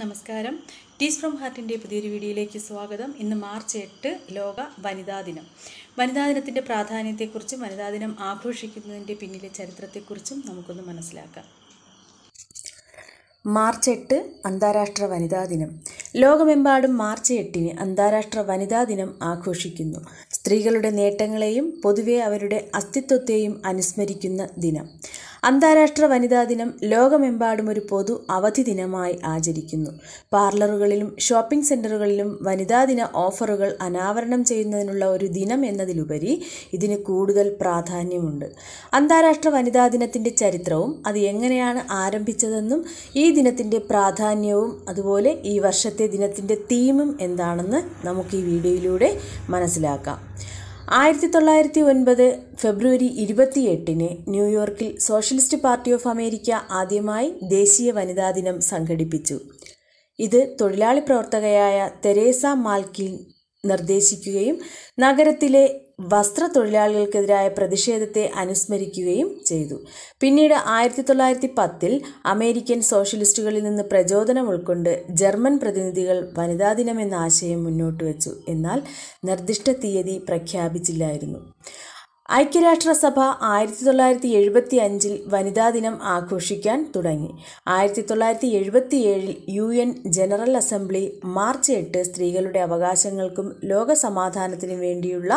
നമസ്കാരം ടീസ് ഫ്രം ഹാർട്ടിൻ്റെ പുതിയൊരു വീഡിയോയിലേക്ക് സ്വാഗതം ഇന്ന് മാർച്ച് എട്ട് ലോക വനിതാ ദിനം വനിതാ ദിനത്തിൻ്റെ പ്രാധാന്യത്തെക്കുറിച്ചും വനിതാ ദിനം ആഘോഷിക്കുന്നതിൻ്റെ പിന്നിലെ ചരിത്രത്തെക്കുറിച്ചും നമുക്കൊന്ന് മനസ്സിലാക്കാം മാർച്ച് എട്ട് അന്താരാഷ്ട്ര വനിതാ ദിനം ലോകമെമ്പാടും മാർച്ച് എട്ടിന് അന്താരാഷ്ട്ര വനിതാ ദിനം ആഘോഷിക്കുന്നു സ്ത്രീകളുടെ നേട്ടങ്ങളെയും പൊതുവെ അവരുടെ അസ്തിത്വത്തെയും അനുസ്മരിക്കുന്ന ദിനം അന്താരാഷ്ട്ര വനിതാ ദിനം ലോകമെമ്പാടും ഒരു പൊതു അവധി ദിനമായി ആചരിക്കുന്നു പാർലറുകളിലും ഷോപ്പിംഗ് സെന്ററുകളിലും വനിതാ ദിന ഓഫറുകൾ അനാവരണം ചെയ്യുന്നതിനുള്ള ഒരു ദിനം എന്നതിലുപരി ഇതിന് കൂടുതൽ പ്രാധാന്യമുണ്ട് അന്താരാഷ്ട്ര വനിതാ ദിനത്തിൻ്റെ ചരിത്രവും അത് എങ്ങനെയാണ് ആരംഭിച്ചതെന്നും ഈ ദിനത്തിൻ്റെ പ്രാധാന്യവും അതുപോലെ ഈ വർഷത്തെ ദിനത്തിൻ്റെ തീമും എന്താണെന്ന് നമുക്ക് ഈ വീഡിയോയിലൂടെ മനസ്സിലാക്കാം ആയിരത്തി തൊള്ളായിരത്തി ഒൻപത് ഫെബ്രുവരി ഇരുപത്തിയെട്ടിന് ന്യൂയോർക്കിൽ സോഷ്യലിസ്റ്റ് പാർട്ടി ഓഫ് അമേരിക്ക ആദ്യമായി ദേശീയ വനിതാ ദിനം സംഘടിപ്പിച്ചു ഇത് തൊഴിലാളി പ്രവർത്തകയായ തെരേസ മാൽക്കിൻ നിർദ്ദേശിക്കുകയും നഗരത്തിലെ വസ്ത്രത്തൊഴിലാളികൾക്കെതിരായ പ്രതിഷേധത്തെ അനുസ്മരിക്കുകയും ചെയ്തു പിന്നീട് ആയിരത്തി തൊള്ളായിരത്തി പത്തിൽ അമേരിക്കൻ സോഷ്യലിസ്റ്റുകളിൽ നിന്ന് പ്രചോദനം ഉൾക്കൊണ്ട് ജർമ്മൻ പ്രതിനിധികൾ വനിതാ ദിനം എന്ന ആശയം മുന്നോട്ട് വെച്ചു എന്നാൽ നിർദ്ദിഷ്ട തീയതി പ്രഖ്യാപിച്ചില്ലായിരുന്നു ഐക്യരാഷ്ട്രസഭ ആയിരത്തി തൊള്ളായിരത്തി എഴുപത്തി അഞ്ചിൽ വനിതാ ദിനം ആഘോഷിക്കാൻ തുടങ്ങി ആയിരത്തി തൊള്ളായിരത്തി എഴുപത്തി ഏഴിൽ U N general assembly March എട്ട് സ്ത്രീകളുടെ അവകാശങ്ങൾക്കും ലോക സമാധാനത്തിനും വേണ്ടിയുള്ള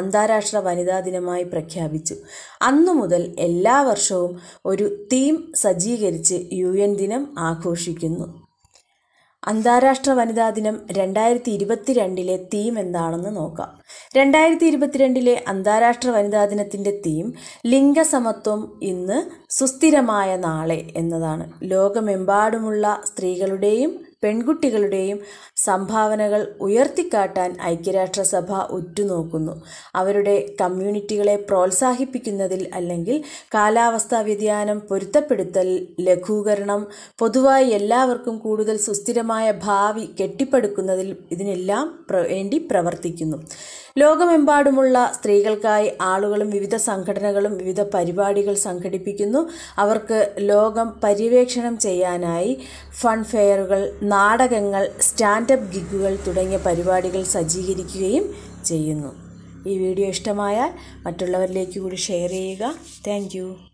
അന്താരാഷ്ട്ര വനിതാ ദിനമായി പ്രഖ്യാപിച്ചു അന്നു മുതൽ എല്ലാ വർഷവും ഒരു തീം സജ്ജീകരിച്ച് യു ദിനം ആഘോഷിക്കുന്നു അന്താരാഷ്ട്ര വനിതാ ദിനം രണ്ടായിരത്തി രണ്ടിലെ തീം എന്താണെന്ന് നോക്കാം രണ്ടായിരത്തി ഇരുപത്തിരണ്ടിലെ അന്താരാഷ്ട്ര വനിതാ ദിനത്തിൻ്റെ തീം ലിംഗസമത്വം ഇന്ന് സുസ്ഥിരമായ നാളെ എന്നതാണ് ലോകമെമ്പാടുമുള്ള സ്ത്രീകളുടെയും പെൺകുട്ടികളുടെയും സംഭാവനകൾ ഉയർത്തിക്കാട്ടാൻ ഐക്യരാഷ്ട്രസഭ ഉറ്റുനോക്കുന്നു അവരുടെ കമ്മ്യൂണിറ്റികളെ പ്രോത്സാഹിപ്പിക്കുന്നതിൽ അല്ലെങ്കിൽ കാലാവസ്ഥാ വ്യതിയാനം പൊരുത്തപ്പെടുത്തൽ ലഘൂകരണം പൊതുവായി എല്ലാവർക്കും കൂടുതൽ സുസ്ഥിരമായ ഭാവി കെട്ടിപ്പടുക്കുന്നതിൽ ഇതിനെല്ലാം വേണ്ടി പ്രവർത്തിക്കുന്നു ലോകമെമ്പാടുമുള്ള സ്ത്രീകൾക്കായി ആളുകളും വിവിധ സംഘടനകളും വിവിധ പരിപാടികൾ സംഘടിപ്പിക്കുന്നു അവർക്ക് ലോകം പര്യവേക്ഷണം ചെയ്യാനായി ഫണ്ട് ഫെയറുകൾ നാടകങ്ങൾ സ്റ്റാൻഡപ്പ് ഗിഗുകൾ തുടങ്ങിയ പരിപാടികൾ സജ്ജീകരിക്കുകയും ചെയ്യുന്നു ഈ വീഡിയോ ഇഷ്ടമായാൽ മറ്റുള്ളവരിലേക്ക് കൂടി ഷെയർ ചെയ്യുക താങ്ക്